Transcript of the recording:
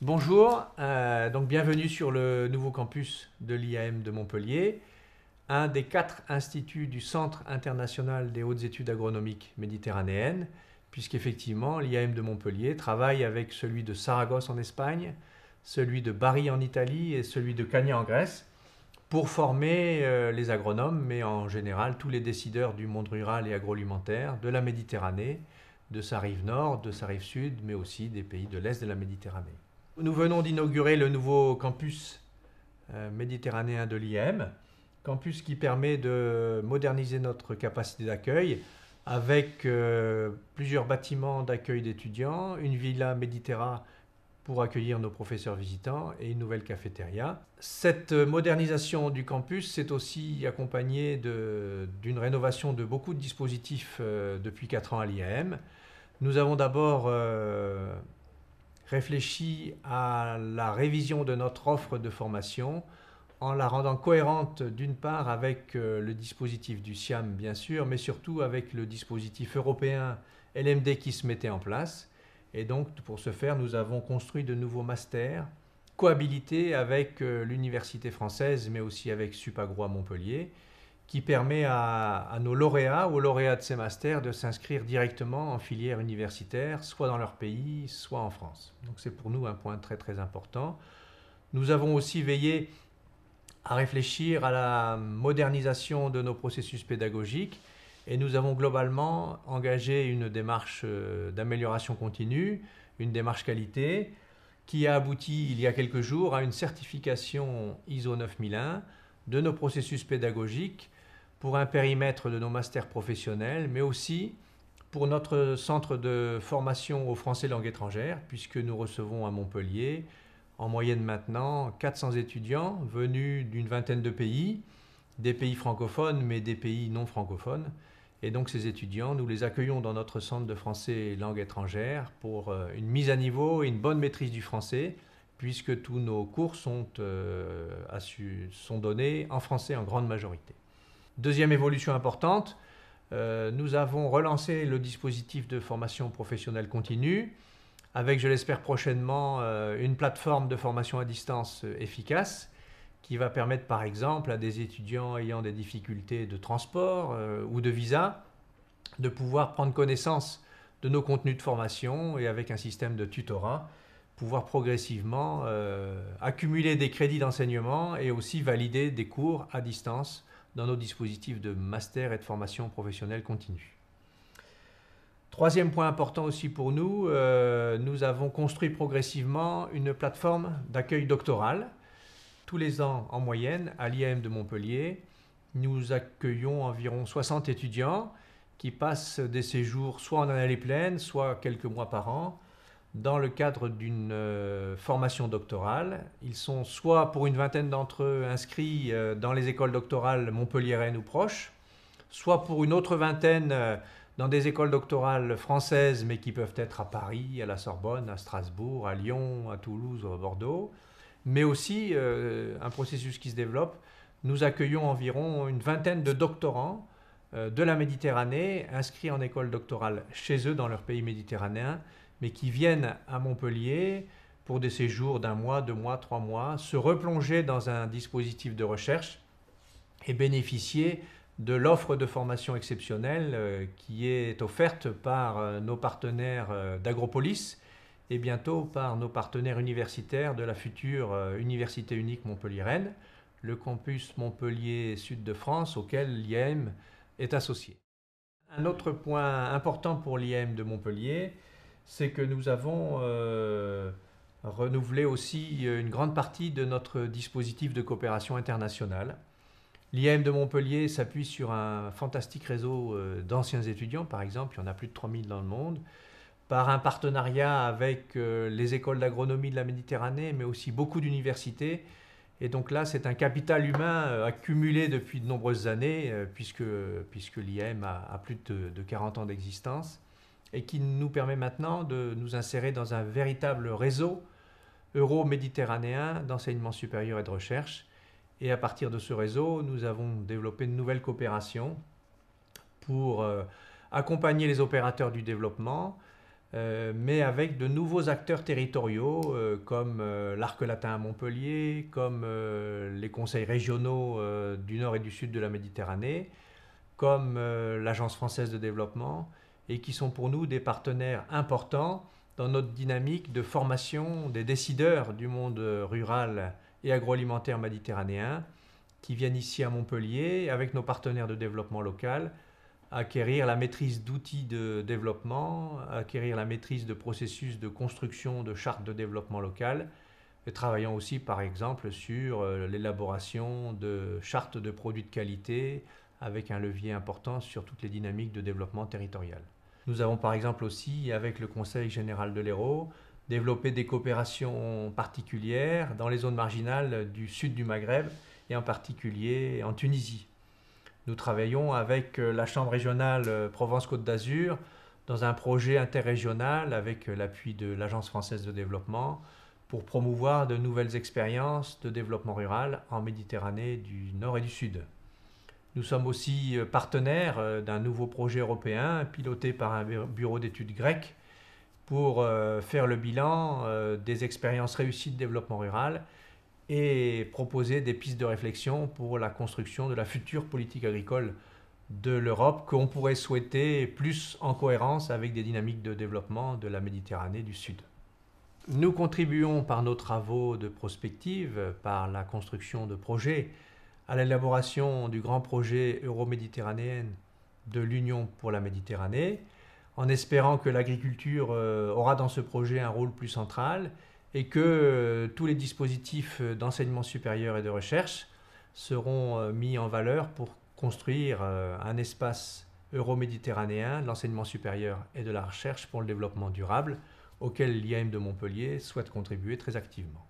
Bonjour, euh, donc bienvenue sur le nouveau campus de l'IAM de Montpellier, un des quatre instituts du Centre international des hautes études agronomiques méditerranéennes, puisqu'effectivement l'IAM de Montpellier travaille avec celui de Saragosse en Espagne, celui de Bari en Italie et celui de Cagna en Grèce, pour former euh, les agronomes, mais en général tous les décideurs du monde rural et agroalimentaire, de la Méditerranée, de sa rive nord, de sa rive sud, mais aussi des pays de l'est de la Méditerranée. Nous venons d'inaugurer le nouveau campus euh, méditerranéen de l'IM, campus qui permet de moderniser notre capacité d'accueil avec euh, plusieurs bâtiments d'accueil d'étudiants, une villa méditerra pour accueillir nos professeurs visitants et une nouvelle cafétéria. Cette modernisation du campus s'est aussi accompagnée d'une rénovation de beaucoup de dispositifs euh, depuis quatre ans à l'IAM. Nous avons d'abord réfléchi à la révision de notre offre de formation en la rendant cohérente d'une part avec euh, le dispositif du SIAM bien sûr, mais surtout avec le dispositif européen LMD qui se mettait en place. Et donc pour ce faire, nous avons construit de nouveaux masters cohabilités avec euh, l'université française, mais aussi avec Supagro à Montpellier qui permet à, nos lauréats, ou aux lauréats de ces masters, de s'inscrire directement en filière universitaire, soit dans leur pays, soit en France. Donc c'est pour nous un point très très important. Nous avons aussi veillé à réfléchir à la modernisation de nos processus pédagogiques et nous avons globalement engagé une démarche euh, d'amélioration continue, une démarche qualité, qui a abouti il y a quelques jours à une certification ISO 9001 de nos processus pédagogiques pour un périmètre de nos masters professionnels, mais aussi pour notre centre de formation aux Français langue étrangère, puisque nous recevons à Montpellier en moyenne maintenant 400 étudiants venus d'une vingtaine de pays, des pays francophones mais des pays non francophones. Et donc ces étudiants, nous les accueillons dans notre centre de français langue étrangère pour euh, une mise à niveau et une bonne maîtrise du français, puisque tous nos cours sont euh, donnés en français en grande majorité. Deuxième évolution importante, euh, nous avons relancé le dispositif de formation professionnelle continue avec, je l'espère prochainement, euh, une plateforme de formation à distance euh, efficace qui va permettre par exemple à des étudiants ayant des difficultés de transport ou de visa de pouvoir prendre connaissance de nos contenus de formation et avec un système de tutorat pouvoir progressivement accumuler des crédits d'enseignement et aussi valider des cours à distance dans nos dispositifs de master et de formation professionnelle continue. Troisième point important aussi pour nous, euh, nous avons construit progressivement une plateforme d'accueil doctoral. Tous les ans, en moyenne, à l'IAM de Montpellier, nous accueillons environ 60 étudiants qui passent des séjours soit en année pleine, soit quelques mois par an, dans le cadre d'une euh, formation doctorale. Ils sont soit, pour une vingtaine d'entre eux, inscrits euh, dans les écoles doctorales montpelliéraines ou proches, soit pour une autre vingtaine euh, dans des écoles doctorales françaises, mais qui peuvent être à Paris, à la Sorbonne, à Strasbourg, à Lyon, à Toulouse ou à Bordeaux, mais aussi un processus qui se développe. Nous accueillons environ une vingtaine de doctorants de la Méditerranée inscrits en école doctorale chez eux dans leur pays méditerranéen mais qui viennent à Montpellier pour des séjours d'un mois, deux mois, trois mois, se replonger dans un dispositif de recherche et bénéficier de l'offre de formation exceptionnelle euh, qui est offerte par euh, nos partenaires euh, d'Agropolis et bientôt par nos partenaires universitaires de la future Université unique Montpellier-Rennes, le campus Montpellier Sud de France auquel l'IEM est associé. Un autre point important pour l'IEM de Montpellier, c'est que nous avons euh, renouvelé aussi euh, une grande partie de notre dispositif de coopération internationale. L'IAM de Montpellier s'appuie sur un fantastique réseau euh, d'anciens étudiants, par exemple, il y en a plus de 3000 dans le monde, par un partenariat avec les écoles d'agronomie de la Méditerranée, mais aussi beaucoup d'universités. Et donc là, c'est un capital humain accumulé depuis de nombreuses années, puisque, puisque l'IAM a, plus de, de 40 ans d'existence et qui nous permet maintenant de nous insérer dans un véritable réseau euro-méditerranéen d'enseignement supérieur et de recherche. Et à partir de ce réseau, nous avons développé une nouvelle coopération pour euh, accompagner les opérateurs du développement, euh, mais avec de nouveaux acteurs territoriaux euh, comme l'Arc latin à Montpellier, comme les conseils régionaux du nord et du sud de la Méditerranée, comme l'Agence française de développement, et qui sont pour nous des partenaires importants dans notre dynamique de formation des décideurs du monde rural et agroalimentaire méditerranéen qui viennent ici à Montpellier avec nos partenaires de développement local acquérir la maîtrise d'outils de développement, acquérir la maîtrise de processus de construction de chartes de développement local, et travaillant aussi par exemple sur euh, l'élaboration de chartes de produits de qualité avec un levier important sur toutes les dynamiques de développement territorial. Nous avons par exemple aussi, avec le Conseil général de l'Hérault, développé des coopérations particulières dans les zones marginales du sud du Maghreb et en particulier en Tunisie. Nous travaillons avec euh, la Chambre régionale euh, Provence-Côte d'Azur dans un projet interrégional avec euh, l'appui de l'Agence française de développement pour promouvoir de nouvelles expériences de développement rural en Méditerranée du Nord et du Sud. Nous sommes aussi euh, partenaires euh, d'un nouveau projet européen piloté par un bureau d'études grec pour euh, faire le bilan des expériences réussies de développement rural et proposer des pistes de réflexion pour la construction de la future politique agricole de l'Europe qu'on pourrait souhaiter plus en cohérence avec des dynamiques de développement de la Méditerranée du Sud. Nous contribuons par nos travaux de prospective, par la construction de projets, à l'élaboration du grand projet euroméditerranéen de l'Union pour la Méditerranée, en espérant que l'agriculture euh, aura dans ce projet un rôle plus central et que euh, tous les dispositifs euh, d'enseignement supérieur et de recherche seront mis en valeur pour construire un espace euroméditerranéen de l'enseignement supérieur et de la recherche pour le développement durable auquel l'IAM de Montpellier souhaite contribuer très activement.